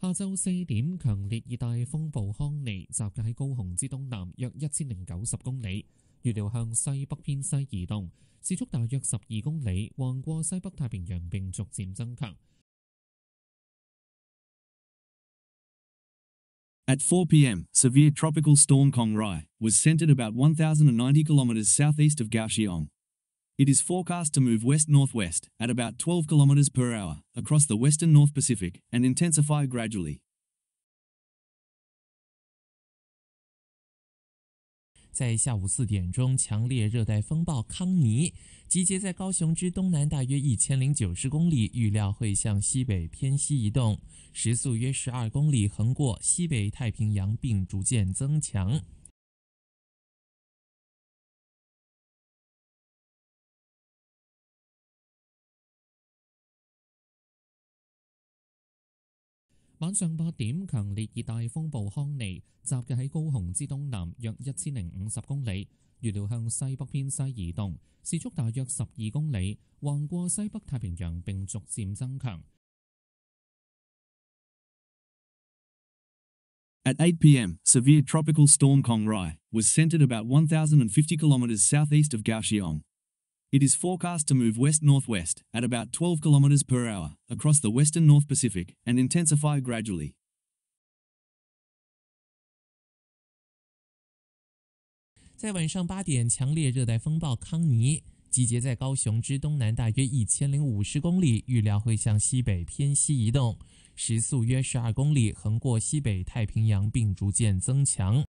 下昼四点，强烈热带风暴康尼集结喺高雄之东南约一千零九十公里，预料向西北偏西移动，时速大约十二公里，横过西北太平洋并逐渐增强。At 4 p.m., severe tropical storm Kongri a was centered about 1,090 kilometers southeast of g a o s i o n g It is forecast to move west-northwest at about 12 kilometers per hour across the western North Pacific and intensify gradually. 在下午四点钟，强烈热带风暴康尼集结在高雄之东南大约一千零九十公里，预料会向西北偏西移动，时速约十二公里，横过西北太平洋并逐渐增强。晚上八点强烈热带风暴康尼集结喺高雄之东南约一千零五十公里，预料向西北偏西移动，时速大约十二公里，横过西北太平洋并逐渐增强。At eight p.m., severe tropical storm Kong Rai was centered about one thousand and fifty kilometers southeast of Gaoyang. it is forecast to move westnorthwest at about 12 kilometers per hour across the western north pacific and intensify gradually 在晚上八点强烈热带风暴康尼集结在高雄之东南大约一千零五十公里预料会向西北偏西移动时速约十二公里横过西北太平洋并逐渐增强